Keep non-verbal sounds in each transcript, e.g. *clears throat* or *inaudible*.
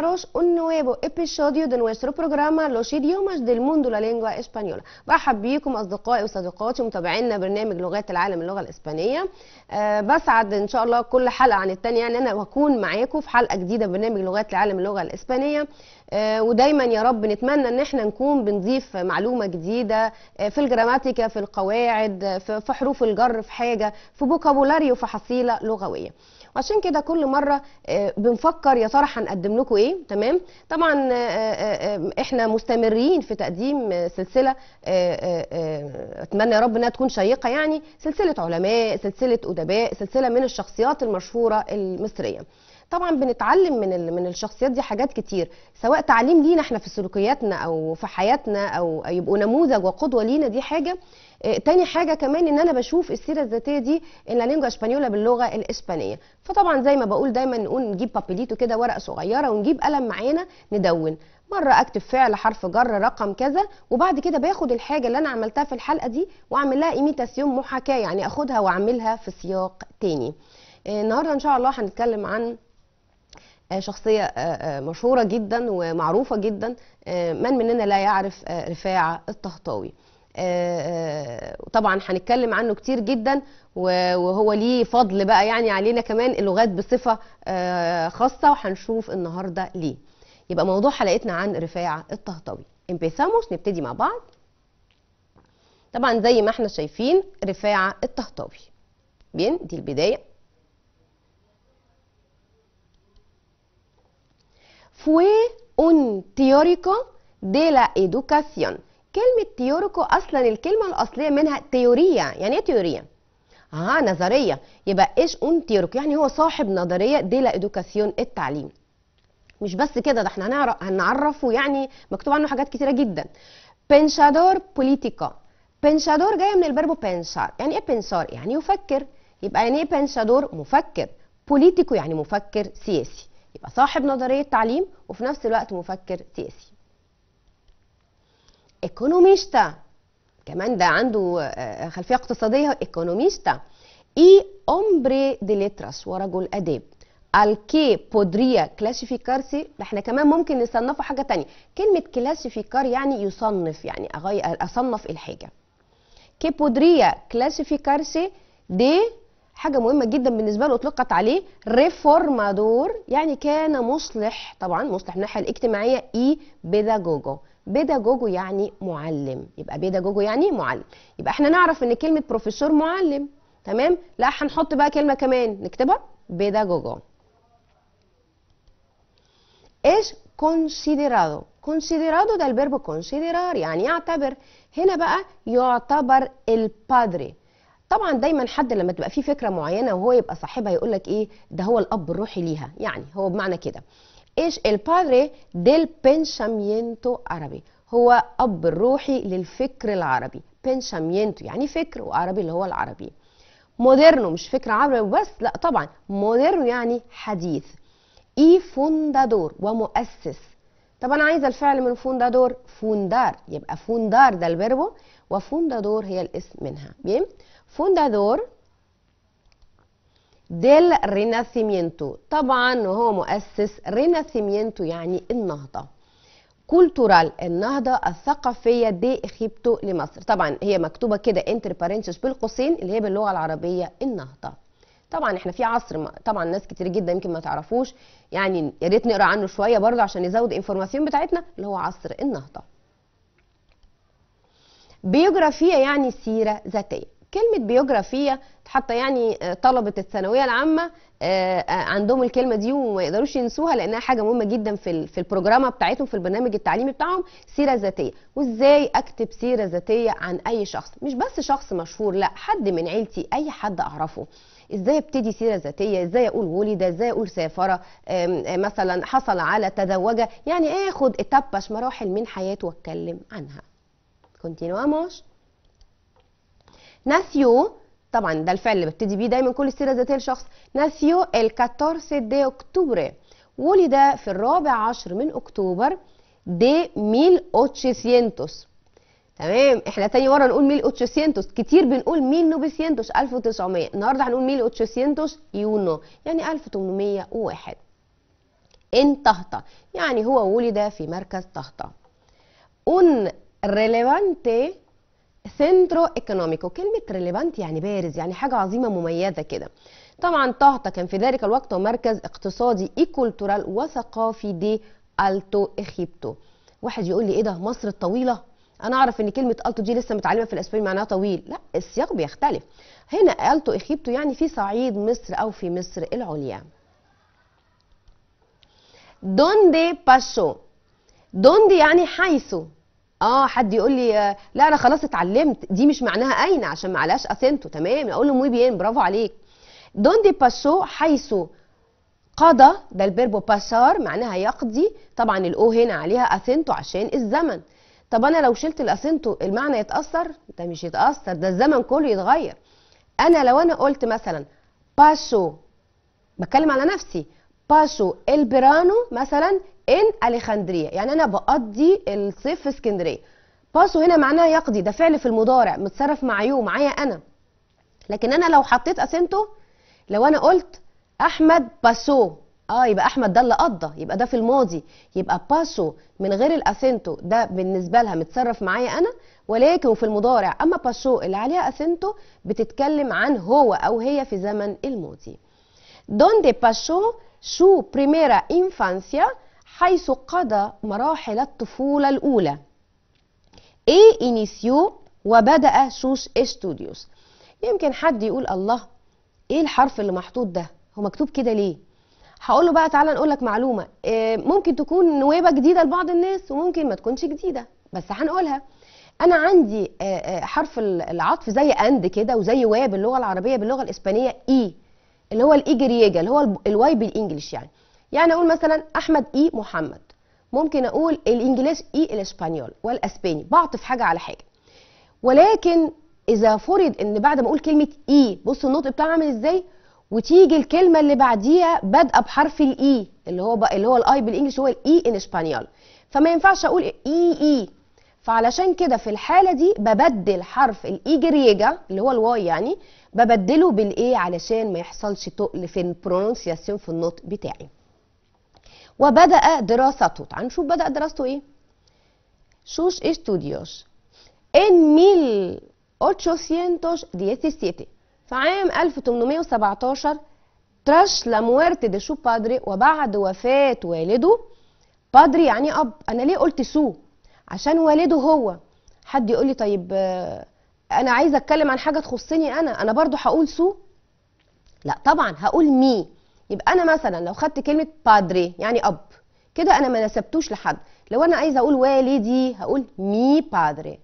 Pájaros, un nuevo episodio de nuestro programa Los idiomas del mundo, la lengua española. برحب بيكم أصدقائي وصديقاتي متابعينا برنامج لغات العالم اللغة الإسبانية. أه بسعد إن شاء الله كل حلقة عن التانية إن يعني أنا بكون معاكم في حلقة جديدة برنامج لغات العالم اللغة الإسبانية. أه ودايما يا رب نتمنى ان احنا نكون بنضيف معلومه جديده آه، في الجراماتيكا في القواعد آه، في حروف الجر في حاجه في بوكابولاريو في حصيله لغويه عشان كده كل مره آه، بنفكر يا ترى هنقدم لكم ايه تمام طبعا آه، آه، احنا مستمرين في تقديم سلسله اتمنى يا رب انها تكون شيقه يعني سلسله علماء سلسله ادباء سلسله من الشخصيات المشهوره المصريه طبعا بنتعلم من من الشخصيات دي حاجات كتير سواء تعليم لينا احنا في سلوكياتنا او في حياتنا او يبقوا نموذج وقدوه لينا دي حاجه آه، تاني حاجه كمان ان انا بشوف السيره الذاتيه دي ان لا اسبانيولا باللغه الاسبانيه فطبعا زي ما بقول دايما نقول نجيب بابيليتو كده ورقه صغيره ونجيب قلم معانا ندون مره اكتب فعل حرف جر رقم كذا وبعد كده باخد الحاجه اللي انا عملتها في الحلقه دي واعمل لها ايميتاسيون محاكاه يعني اخدها واعملها في سياق تاني آه، النهارده ان شاء الله هنتكلم عن آه، شخصية آه، آه، مشهورة جدا ومعروفة جدا من مننا لا يعرف رفاعة الطهطاوي طبعا هنتكلم عنه كتير جدا وهو ليه فضل بقى يعني علينا كمان اللغات بصفة خاصة وهنشوف النهاردة ليه يبقى موضوع حلقتنا عن رفاعة الطهطاوي امبيثاموس نبتدي مع بعض طبعا زي ما احنا شايفين رفاعة الطهطاوي بين دي البداية fue un teórico de la educación كلمة تيوريكو أصلا الكلمة الأصلية منها تيورية يعني إيه تيورية؟ آه نظرية يبقى إيش أون تيوريكو يعني هو صاحب نظرية دي لا إدوكاسيون التعليم مش بس كده ده احنا هنعرفه يعني مكتوب عنه حاجات كتيرة جدا بنشادور بوليتيكا بنشادور جاية من البربو بنشار يعني إيه بنشار؟ يعني يفكر يبقى يعني إيه بنشادور مفكر بوليتيكو يعني مفكر سياسي يبقى صاحب نظرية تعليم وفي نفس الوقت مفكر سياسي ايكونوميستا كمان ده عنده آه، خلفية اقتصادية ايكونوميستا إي امبري دي letras ورجل اداب الكي بودريا كلاسيفيكارسي احنا كمان ممكن نصنفه حاجه تانية كلمه كلاسيفيكار يعني يصنف يعني أغير اصنف الحاجه كي بودريا كلاسيفيكارسي دي حاجه مهمه جدا بالنسبه له اطلقت عليه ريفورمادور يعني كان مصلح طبعا مصلح الناحيه الاجتماعيه اي بيداجوجو بيداجوجو يعني معلم يبقى بيداجوجو يعني معلم يبقى احنا نعرف ان كلمه بروفيسور معلم تمام لا هنحط بقى كلمه كمان نكتبها بيداجوجو es considerado considerado ده الفيرب considerar يعني يعتبر هنا بقى يعتبر البادري طبعا دايما حد لما تبقى فيه فكره معينه وهو يبقى صاحبها يقول لك ايه ده هو الاب الروحي ليها يعني هو بمعنى كده ايش البادري ديل بنشامينتو عربي هو اب الروحي للفكر العربي بنشامينتو يعني فكر وعربي اللي هو العربي مودرنو مش فكر عربي بس لا طبعا مودرنو يعني حديث اي فوندادور ومؤسس طب انا عايزه الفعل من فوندادور فوندار يبقى فوندار ده الفيربو وفوندادور هي الاسم منها بيم فوندادور ديل ريناسيمينتو طبعا هو مؤسس ريناسيمينتو يعني النهضة كولتورال النهضة الثقافية دي إخيبتو لمصر طبعا هي مكتوبة كده انتر بارنتس بالقوسين اللي هي باللغة العربية النهضة طبعا احنا في عصر طبعا ناس كتير جدا يمكن ما تعرفوش يعني يا ريت نقرا عنه شويه برضه عشان نزود انفورماسيون بتاعتنا اللي هو عصر النهضه بيوغرافيه يعني سيره ذاتيه كلمة بيوغرافية حتى يعني آه، طلبة الثانوية العامة آه، آه، عندهم الكلمة دي وما يقدروش ينسوها لأنها حاجة مهمة جدا في في البروجرامة بتاعتهم في البرنامج التعليمي بتاعهم سيرة ذاتية وإزاي أكتب سيرة ذاتية عن أي شخص مش بس شخص مشهور لا حد من عيلتي أي حد أعرفه ازاي ابتدي سيره ذاتيه ازاي اقول ولد ازاي اقول سافر مثلا حصل على تزوجه يعني اخد اتبش مراحل من حياته واتكلم عنها continuamos ناسيو طبعا ده الفعل اللي ببتدي بيه دايما كل السيره الذاتيه لشخص ناسيو ال 14 دي اكتوبر ولد في الرابع عشر من اكتوبر دي 1800 تمام احنا تاني مره نقول 1800 كتير بنقول 1900 1900 النهارده هنقول 1800 يونو يعني 1801 ان طهطه يعني هو ولد في مركز طهطه un ريليفانتي سنترو ايكونوميكو كلمه ريليفانت يعني بارز يعني حاجه عظيمه مميزه كده طبعا طهطا كان في ذلك الوقت مركز اقتصادي ايكولتورال وثقافي دي التو ايجيبتو واحد يقول لي ايه ده مصر الطويله انا اعرف ان كلمه التو دي لسه متعلمه في الاسباني معناها طويل لا السياق بيختلف هنا التو ايجيبتو يعني في صعيد مصر او في مصر العليا دوندي باشو دوندي يعني حيث اه حد يقول لي لا انا خلاص اتعلمت دي مش معناها اين عشان معلاش اسنتو تمام اقول له موي بيان برافو عليك دوندي باسو حيث قضى ده الفيربو باسار معناها يقضي طبعا الاو هنا عليها اسنتو عشان الزمن طب انا لو شلت الاسنتو المعنى يتاثر ده مش يتاثر ده الزمن كله يتغير انا لو انا قلت مثلا باسو بتكلم على نفسي باسو البرانو مثلا ان اليخاندريا يعني انا بقضي الصيف في اسكندريه باسو هنا معناها يقضي ده فعل في المضارع متصرف مع يو معايا انا لكن انا لو حطيت اسنتو لو انا قلت احمد باسو اه يبقى احمد ده اللي قضى يبقى ده في الماضي يبقى باسو من غير الاسنتو ده بالنسبه لها متصرف معايا انا ولكن في المضارع اما باسو اللي عليها اسنتو بتتكلم عن هو او هي في زمن الماضي دي باسو شو بريميرا إنفانسيا حيث قضى مراحل الطفولة الأولى إي إنيسيو وبدأ شوش استوديوس يمكن حد يقول الله ايه الحرف اللي محطوط ده هو مكتوب كده ليه هقول له بقى تعالى نقول لك معلومه آه، ممكن تكون نويبه جديده لبعض الناس وممكن ما تكونش جديده بس هنقولها انا عندي آه، آه، حرف العطف زي اند كده وزي واب باللغه العربيه باللغه الاسبانيه اي اللي هو الايجر ييجا اللي هو الواي بالانجلش يعني يعني اقول مثلا احمد اي محمد ممكن اقول الانجليش اي الاسبانيول والاسباني بعطف حاجه على حاجه ولكن اذا فرض ان بعد ما اقول كلمه اي بص النطق بتاعها عامل ازاي وتيجي الكلمه اللي بعديها بادئه بحرف الاي اللي هو بقى اللي هو الاي بالانجلش هو الاي ان اسبانيول فما ينفعش اقول اي اي فعلشان كده في الحالة دي ببدل حرف الإيجريجا e اللي هو الواي يعني ببدله بالإيه علشان ما يحصلش تقل في البرونسياسيون في النطق بتاعي وبدأ دراسته تعال نشوف بدأ دراسته إيه شوش استوديوش إن ميل 817 في عام 1817 ترش لا دي شو بادري وبعد وفاة والده بادري يعني أب أنا ليه قلت شو عشان والده هو حد يقول لي طيب آه، انا عايزه اتكلم عن حاجه تخصني انا انا برضو هقول سو لا طبعا هقول مي يبقى انا مثلا لو خدت كلمه بادري يعني اب كده انا ما نسبتوش لحد لو انا عايزه اقول والدي هقول مي بادري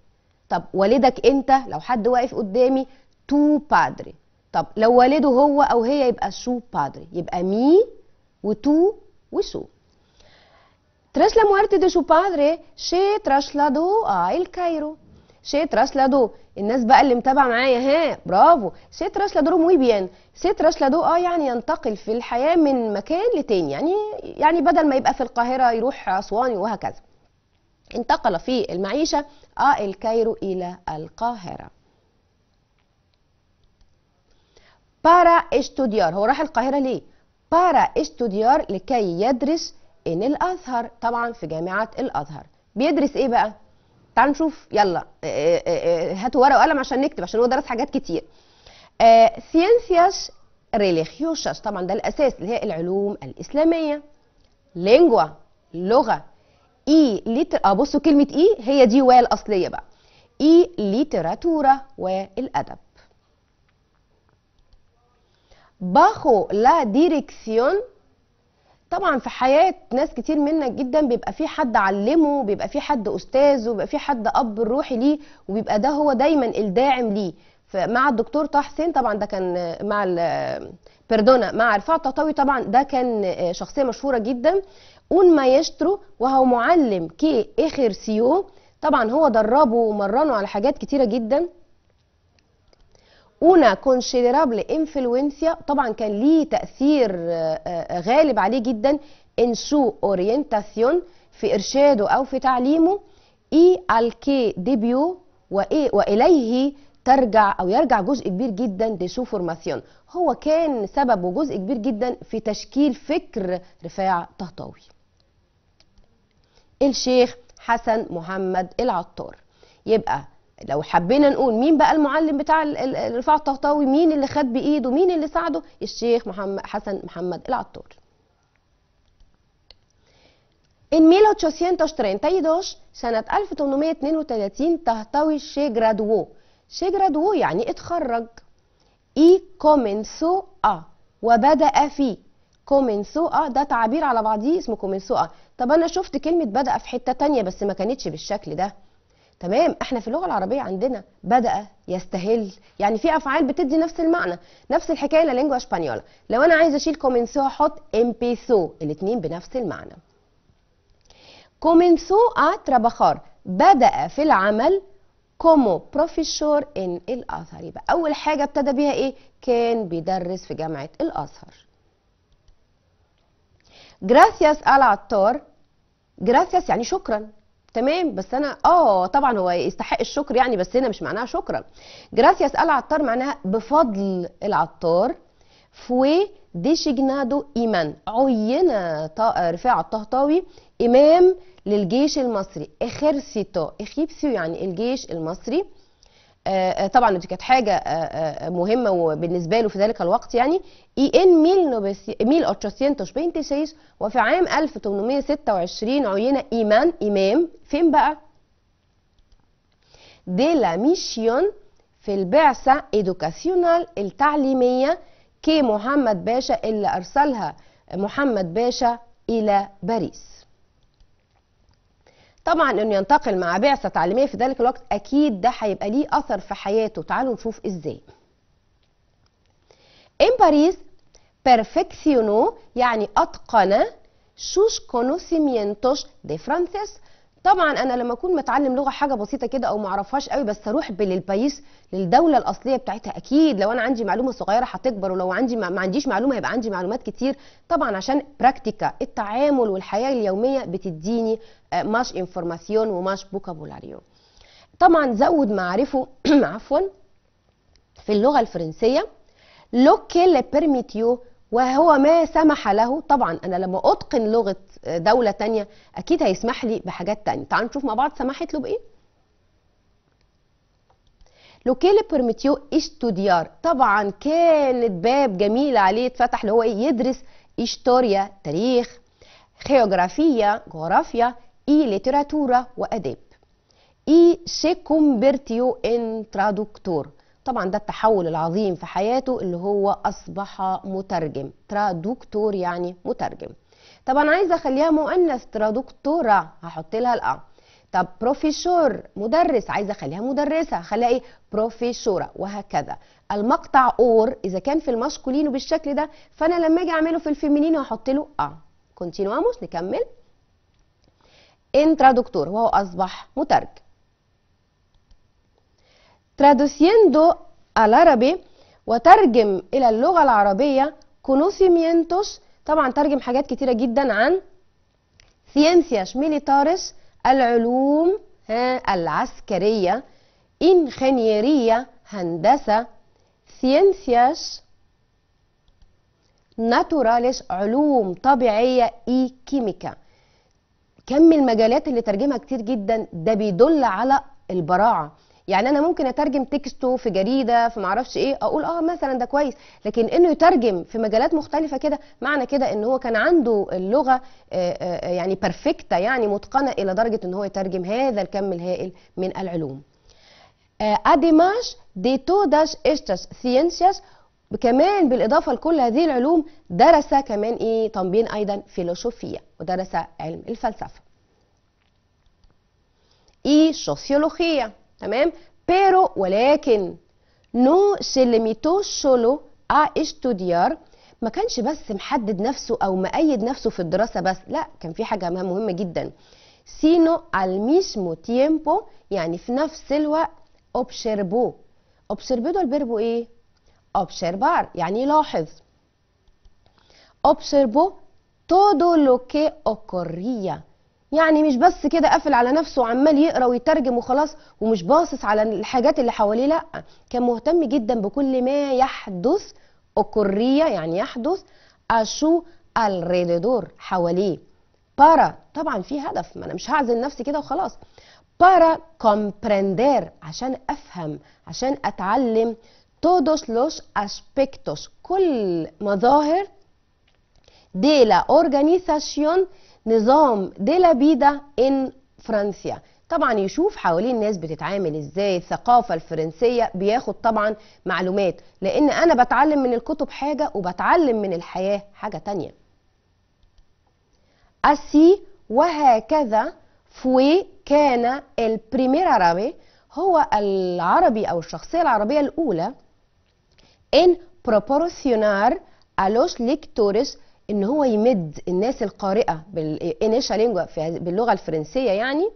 طب والدك انت لو حد واقف قدامي تو بادري طب لو والده هو او هي يبقى سو بادري يبقى مي وتو وسو Tras la muerte de su padre se trasladó a El Cairo. Se trasladó الناس بقى اللي متابعه معايا ها برافو سي تراسلادور موي بيان سي تراسلادور اه يعني ينتقل في الحياه من مكان لتاني يعني يعني بدل ما يبقى في القاهره يروح اسوان وهكذا انتقل في المعيشه اه الكايرو الى القاهره بارا استوديار هو راح القاهره ليه بارا استوديار لكي يدرس ان الازهر طبعا في جامعه الازهر بيدرس ايه بقى تعال نشوف يلا آه، آه، آه، هاتوا ورقه وقلم عشان نكتب عشان هو درس حاجات كتير سينسياس ريليجيوشاس طبعا ده الاساس اللي هي العلوم الاسلاميه لينجوا لغه اي e، ليتر اه بصوا كلمه اي e، هي دي واي الاصليه بقى اي e، ليتراتورا والادب bajo la dirección طبعا في حياه ناس كتير منك جدا بيبقى في حد علمه بيبقى في حد استاذه بيبقى في حد اب روحي ليه وبيبقى ده هو دايما الداعم ليه فمع الدكتور طه حسين طبعا ده كان مع بردونا مع رفاعة طاطاوي طبعا ده كان آه، شخصيه مشهوره جدا اون مايسترو وهو معلم كي اخر سيو طبعا هو دربه ومرنه على حاجات كتيره جدا اونا considerable انفلونسيا طبعا كان ليه تأثير آه، آه، غالب عليه جدا ان سو اورينتاسيون في إرشاده أو في تعليمه اي al que وإليه ترجع أو يرجع جزء كبير جدا دي سو فورماسيون هو كان سبب وجزء كبير جدا في تشكيل فكر رفاع طهطاوي الشيخ حسن محمد العطار يبقى لو حبينا نقول مين بقى المعلم بتاع الرفاع الطهطاوي مين اللي خد بايده مين اللي ساعده الشيخ محمد حسن محمد العطار ان 1832 سنة 1832 طهطاوي شي جرادوو شي جرادوو يعني اتخرج اي كومنسو ا وبدأ في كومنسو ا ده تعبير على بعضيه اسمه كومنسو ا طب انا شفت كلمه بدأ في حته تانية بس ما كانتش بالشكل ده تمام احنا في اللغه العربيه عندنا بدا يستهل يعني في افعال بتدي نفس المعنى نفس الحكايه لا اسبانيولا لو انا عايزه اشيل كومنسو احط امبيسو الاثنين بنفس المعنى كومنسو ا ترابخار بدا في العمل كومو بروفيسور ان الازهر يبقى اول حاجه ابتدى بيها ايه كان بيدرس في جامعه الازهر جراسياس على عطار جراسياس يعني شكرا تمام بس انا اه طبعا هو يستحق الشكر يعني بس هنا مش معناها شكرا جراسياس عطار معناها بفضل العطار فوي ديشيجنادو ايمان عين رفاعة الطهطاوي امام للجيش المصري اخرسيتو اخيبسيو يعني الجيش المصري آه، آه، طبعا دي كانت حاجه آه، مهمه وبالنسبه له في ذلك الوقت يعني اي ان ميل ميل اوتشاسينتوش تشبين وفي عام 1826 عين ايمان امام فين بقى دي لا ميشيون في البعثه ايدوكاسيونال التعليميه كي محمد باشا اللي ارسلها محمد باشا الى باريس طبعا انه ينتقل مع بعثه تعليميه في ذلك الوقت اكيد ده هيبقى ليه اثر في حياته تعالوا نشوف ازاي ان باريس perfeccionó يعني اتقن sus conocimientos de francés طبعا انا لما اكون متعلم لغه حاجه بسيطه كده او ما اعرفهاش قوي بس اروح للبايس للدوله الاصليه بتاعتها اكيد لو انا عندي معلومه صغيره هتكبر ولو عندي ما عنديش معلومه هيبقى عندي معلومات كتير طبعا عشان براكتيكا التعامل والحياه اليوميه بتديني ماش انفورماسيون وماش بوكابولاريو طبعا زود معارفه *clears throat* عفوا في اللغه الفرنسيه لو كي لي بيرميتيو وهو ما سمح له طبعا انا لما اتقن لغه دوله تانية اكيد هيسمح لي بحاجات تانية تعالوا نشوف مع بعض سمحت له بايه لوكيلي بيرميتيو استوديار طبعا كانت باب جميل عليه اتفتح اللي هو ايه يدرس اشتوريا تاريخ جغرافيا جغرافيا اي ليتراتورا واداب اي سي ان ترادكتور طبعا ده التحول العظيم في حياته اللي هو أصبح مترجم ترادكتور يعني مترجم طبعا عايزة أخليها مؤنث ترادكتورة هحط لها الأ طب بروفيشور مدرس عايزه اخليها مدرسه هخليها ايه بروفيشوره وهكذا المقطع اور اذا كان في المشكولين بالشكل ده فانا لما اجي اعمله في الفيمينين هحط له ا آه. كونتينواموس نكمل انترا دكتور وهو اصبح مترجم traduciendo al árabe وترجم إلى اللغة العربية conocimientos طبعا ترجم حاجات كتيرة جدا عن ciencias militares العلوم ها العسكرية إنخنيرية هندسة ciencias ناتوراليس علوم طبيعية إي e كيميكا كم المجالات اللي ترجمها كتير جدا ده بيدل على البراعة يعني انا ممكن اترجم تكستو في جريده في معرفش ايه اقول اه مثلا ده كويس لكن انه يترجم في مجالات مختلفه كده معنى كده ان هو كان عنده اللغه آه، آه، يعني بيرفكتا يعني متقنه الى درجه ان هو يترجم هذا الكم الهائل من العلوم اديماش دي داش اشتاش سينسياس كمان بالاضافه لكل هذه العلوم درس كمان ايه طنبين ايضا فيلوسوفيه ودرس علم الفلسفه اي سوسيولوجيا تمام بيرو ولكن نو سيليميتو سولو ا استوديار ما كانش بس محدد نفسه او مقيد نفسه في الدراسه بس لا كان في حاجه مهمه جدا سينو على ميسمو تيمبو يعني في نفس الوقت observó observó ده الفيربو ايه observar يعني لاحظ observó تودو lo que يعني مش بس كده قافل على نفسه وعمال يقرا ويترجم وخلاص ومش باصص على الحاجات اللي حواليه لا كان مهتم جدا بكل ما يحدث اوكوريا يعني يحدث اشو الريدور حواليه بارا طبعا في هدف ما انا مش هعزل نفسي كده وخلاص بارا كومبرندير عشان افهم عشان اتعلم todos los aspectos كل مظاهر de la organización نظام دي ديلابيدا ان فرنسيا طبعا يشوف حواليه الناس بتتعامل ازاي الثقافه الفرنسيه بياخد طبعا معلومات لان انا بتعلم من الكتب حاجه وبتعلم من الحياه حاجه تانية اسي وهكذا فوي كان البريمير عربي هو العربي او الشخصيه العربيه الاولى ان بروبورسيونار a ليكتورس ان هو يمد الناس القارئه بالانيشالينجوا باللغه الفرنسيه يعني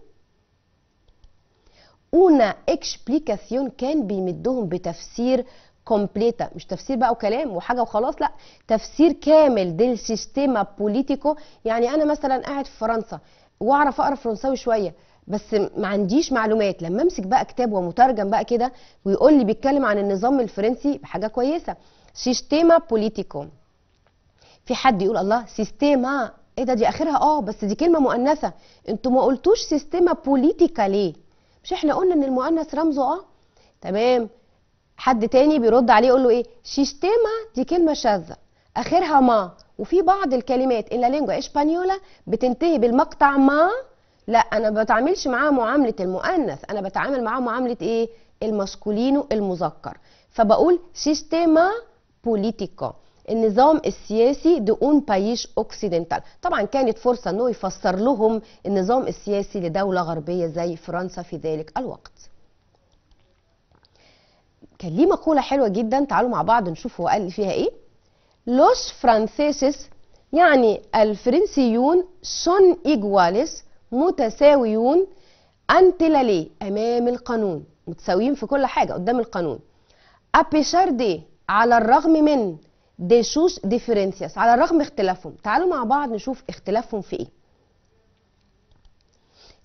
اونا اكسبليكاسيون كان بيمدهم بتفسير كومبليتا مش تفسير بقى وكلام وحاجه وخلاص لا تفسير كامل ديل سيستيما بوليتيكو يعني انا مثلا قاعد في فرنسا واعرف اقرا فرنساوي شويه بس ما عنديش معلومات لما امسك بقى كتاب ومترجم بقى كده ويقول لي بيتكلم عن النظام الفرنسي بحاجه كويسه سيستيما بوليتيكو في حد يقول الله سيستيما ايه ده دي اخرها اه بس دي كلمه مؤنثه انتوا ما قلتوش سيستيما بوليتيكا ليه مش احنا قلنا ان المؤنث رمزه اه تمام حد تاني بيرد عليه يقول له ايه سيستيما دي كلمه شاذه اخرها ما وفي بعض الكلمات ان لا لينجوا اسبانيولا بتنتهي بالمقطع ما لا انا ما بتعاملش معاها معامله المؤنث انا بتعامل معاها معامله ايه الماسكولينو المذكر فبقول سيستيما بوليتيكا النظام السياسي دون بايش اوكسيدنتال طبعا كانت فرصه انه يفسر لهم النظام السياسي لدوله غربيه زي فرنسا في ذلك الوقت كان ليه مقوله حلوه جدا تعالوا مع بعض نشوف هو قال فيها ايه لوش فرانسيسس يعني الفرنسيون شون ايجواليس متساويون انت لالي امام القانون متساويين في كل حاجه قدام القانون ابيشار دي على الرغم من دي شوش ديفرنسياس على الرغم اختلافهم تعالوا مع بعض نشوف اختلافهم في ايه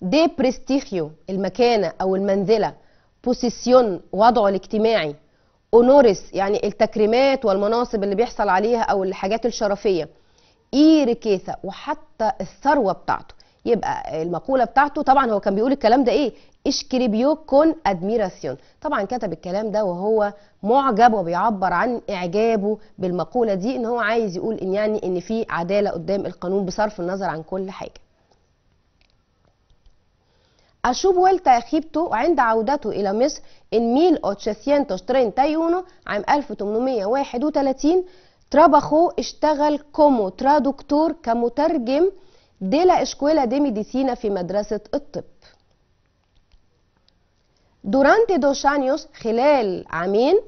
دي prestigio المكانة أو المنزلة بوسيسيون وضعه الاجتماعي اونوريس يعني التكريمات والمناصب اللي بيحصل عليها أو الحاجات الشرفية اي ركيثة وحتى الثروة بتاعته يبقى المقوله بتاعته طبعا هو كان بيقول الكلام ده ايه اشكريبيو كون ادميراسيون طبعا كتب الكلام ده وهو معجب وبيعبر عن اعجابه بالمقوله دي ان هو عايز يقول ان يعني ان في عداله قدام القانون بصرف النظر عن كل حاجه أشوبويل خيبتو عند عودته إلى مصر إن ميل تايونو عام 1831 ترابخو اشتغل كومو ترادكتور كمترجم de la Escuela de Medicina في مدرسة الطب durante dos años خلال عامين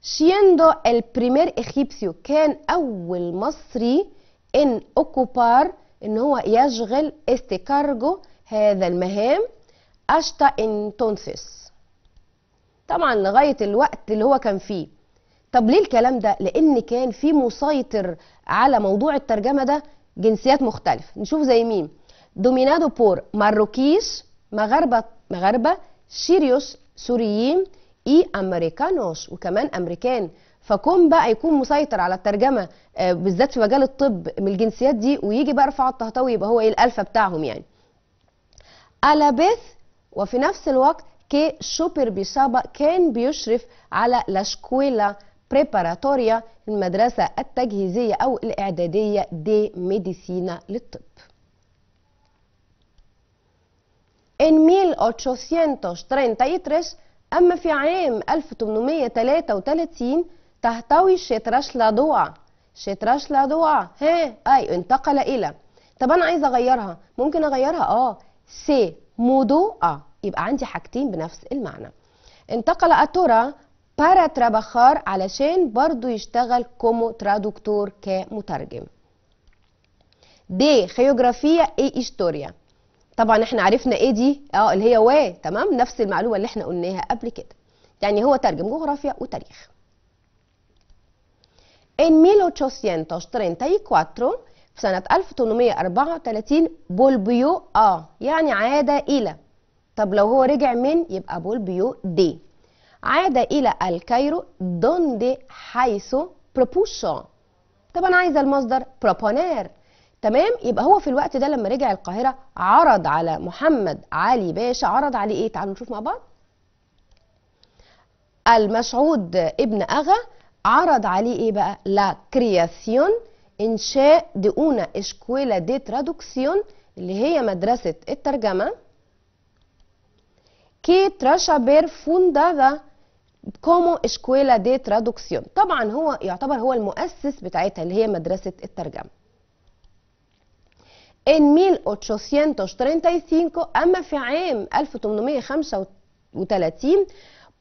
siendo el primer egipcio كان أول مصري ان اوكوبار ان هو يشغل استكارجو هذا المهام اشتا انتونسيس طبعا لغاية الوقت اللي هو كان فيه طب ليه الكلام ده لان كان في مسيطر على موضوع الترجمة ده جنسيات مختلفه نشوف زي مين دومينادو بور ماروكيش مغاربه مغاربه شيريوس سوريين اي امريكانوس وكمان امريكان فكون بقى يكون مسيطر على الترجمه آه، بالذات في مجال الطب من الجنسيات دي ويجي بقى رفع الطهطاوي يبقى هو ايه الالفا بتاعهم يعني الابيث وفي نفس الوقت كي شوبر بيسابا كان بيشرف على لاشكويلا بريباراتوريا المدرسة التجهيزية أو الإعدادية دي ميديسينا للطب إن 1833 أما في عام 1833 تحتوي شتراش لادوع شتراش لادوع ها أي انتقل إلى طب أنا عايزة أغيرها ممكن أغيرها آه سي مودو آه يبقى عندي حاجتين بنفس المعنى انتقل أتورا بارا ترابخار علشان برضو يشتغل كومو ترادكتور كمترجم دي خيوغرافية اي هيستوريا طبعا احنا عرفنا ايه دي اه اللي هي واه تمام نفس المعلومه اللي احنا قلناها قبل كده يعني هو ترجم جغرافيا وتاريخ En 1834 في سنة 1834 بولبيو اه يعني عاد إلى طب لو هو رجع من يبقى بولبيو دي عاد إلى الكايرو دوندي حيث بروبوشو طبعا عايزة المصدر بروبونير تمام يبقى هو في الوقت ده لما رجع القاهرة عرض على محمد علي باشا عرض عليه ايه تعالوا نشوف مع بعض المشعود ابن أغا عرض عليه ايه بقى لا كرياسيون انشاء دؤونا اشكويلا دي ترادوكسيون اللي هي مدرسة الترجمة كي تراشابير فوندادا كومو اسكويلا دي ترادوكسيون طبعا هو يعتبر هو المؤسس بتاعتها اللي هي مدرسة الترجمة ان 1835 اما في عام 1835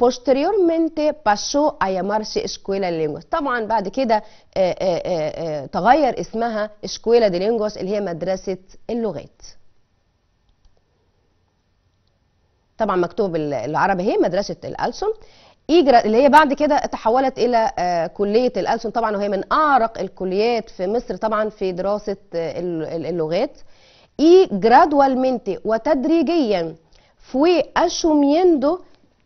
posteriormente pasó a llamarse Escuela de Lenguas طبعا بعد كده آآ آه، آآ آه، آه، تغير اسمها Escuela de Lenguas اللي هي مدرسة اللغات طبعا مكتوب العربي هي مدرسة الألسن ايجرا اللي هي بعد كده تحولت الى آه، كليه الالسن طبعا وهي من اعرق الكليات في مصر طبعا في دراسه آه، اللغات اي جرادوالمنتي وتدريجيا فوي اشوميندو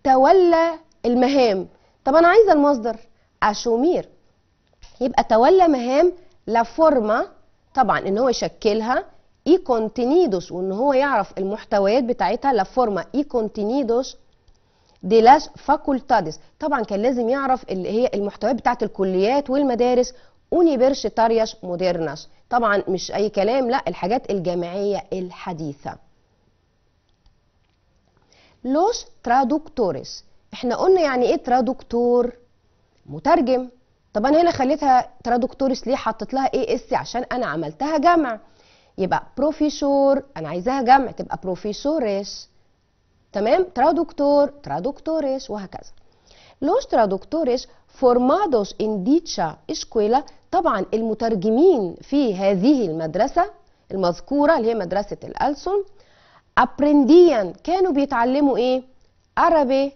تولى المهام طب انا عايزه المصدر اشومير يبقى تولى مهام لا فورما طبعا ان هو يشكلها اي كونتينيدوس وان هو يعرف المحتويات بتاعتها لا فورما اي كونتينيدوس دي لاش فاكولتاديس طبعا كان لازم يعرف اللي هي المحتويات بتاعه الكليات والمدارس universitarias موديرناش طبعا مش اي كلام لا الحاجات الجامعيه الحديثه لوس ترادوكتوريس احنا قلنا يعني ايه ترادكتور مترجم طب انا هنا خليتها ترادكتورس ليه حطيت لها اي اس عشان انا عملتها جمع يبقى بروفيسور انا عايزاها جمع تبقى بروفيسوريس تمام ترادكتور traduktoreś وهكذا لوش traduktoreś فورمادوش ان ديتشا escuela طبعا المترجمين في هذه المدرسة المذكورة اللي هي مدرسة الألسن أبرنديان كانوا بيتعلموا إيه؟ عربي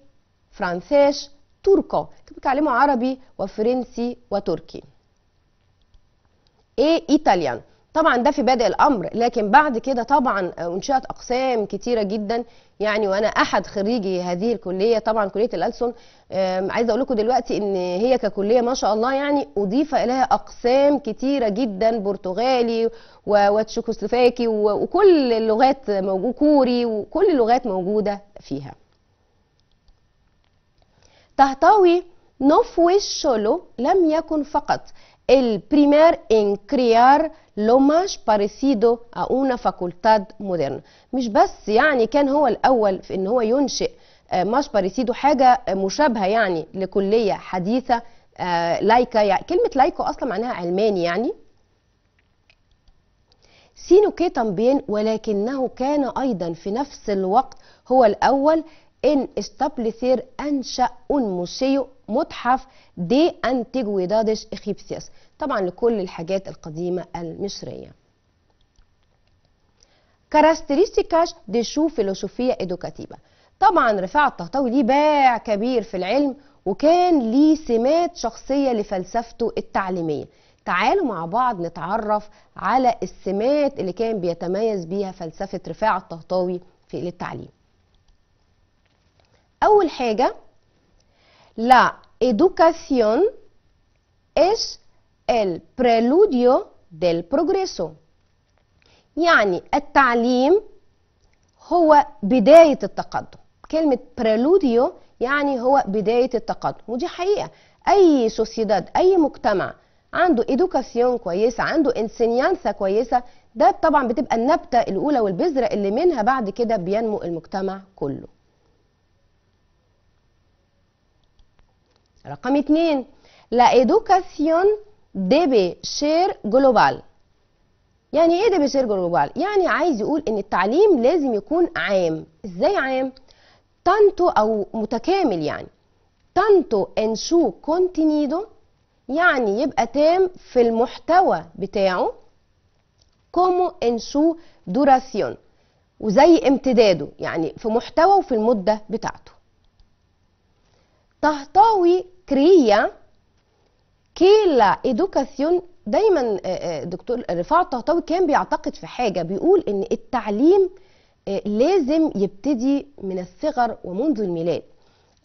فرنسيش تركو كانوا بيتعلموا عربي وفرنسي وتركي إيه إيطاليان طبعا ده في بادئ الامر لكن بعد كده طبعا انشات اقسام كتيره جدا يعني وانا احد خريجي هذه الكليه طبعا كليه الالسن عايزه اقول لكم دلوقتي ان هي ككليه ما شاء الله يعني اضيف اليها اقسام كتيره جدا برتغالي وتشيكوسلوفاكي وكل اللغات موجود كوري وكل اللغات موجوده فيها تهتوي نفو الشولو لم يكن فقط El primer en crear lo más parecido a una facultad moderna مش بس يعني كان هو الأول في أن هو ينشئ آه، ماش باريسيدو حاجة مشابهة يعني لكلية حديثة آه، لايكا يعني كلمة لايكو أصلا معناها علماني يعني سينو كي تامبين ولكنه كان أيضا في نفس الوقت هو الأول ان establecer أنشأ ان موسيو متحف دي أنتيجويدادش إخيبسياس طبعا لكل الحاجات القديمة المصرية كاركترستيكاش دي شو فيلوسوفيا إدوكاتيبا طبعا رفاعة الطهطاوي ليه باع كبير في العلم وكان ليه سمات شخصية لفلسفته التعليمية تعالوا مع بعض نتعرف على السمات اللي كان بيتميز بيها فلسفة رفاعة الطهطاوي في التعليم أول حاجة La educación es el preludio del progreso يعني التعليم هو بداية التقدم كلمة بريلوديو يعني هو بداية التقدم ودي حقيقة أي سوسيداد أي مجتمع عنده إدوكاسيون كويسة عنده إنسينيانسا كويسة ده طبعا بتبقى النبتة الأولى والبذرة اللي منها بعد كده بينمو المجتمع كله رقم اتنين لا educación debe شير جلوبال يعني ايه debe شير جلوبال يعني عايز يقول ان التعليم لازم يكون عام ازاي عام تانتو او متكامل يعني تانتو انشو كونتينيدو يعني يبقى تام في المحتوى بتاعه كومو انشو دوراسيون وزي امتداده يعني في محتوى وفي المدة بتاعته تحتوي كريا كيلا la دايما آه، آه، دكتور رفاعة الطهطاوي كان بيعتقد في حاجة بيقول ان التعليم آه، لازم يبتدي من الصغر ومنذ الميلاد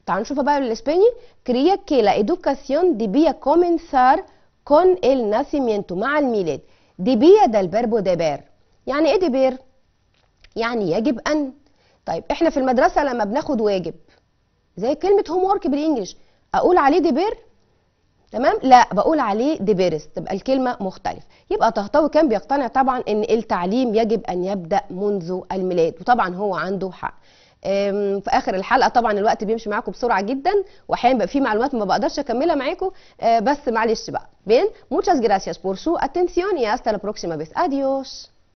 تعالوا نشوفها بقى بالاسباني كريا كيلا la دي بيا comenzar كون ال ناسيمينتو مع الميلاد debía ده البرب دبار يعني ايه دبير يعني يجب ان طيب احنا في المدرسة لما بناخد واجب زي كلمة هوم ورك بالانجلش اقول عليه ديبير تمام لا بقول عليه ديبيرس تبقى الكلمه مختلف يبقى طهطاوي كان بيقتنع طبعا ان التعليم يجب ان يبدا منذ الميلاد وطبعا هو عنده حق في اخر الحلقه طبعا الوقت بيمشي معاكم بسرعه جدا واحيانا بقى في معلومات ما بقدرش اكملها معاكم آه، بس معلش بقى بين muchas gracias por su atención y hasta la próxima vez adiós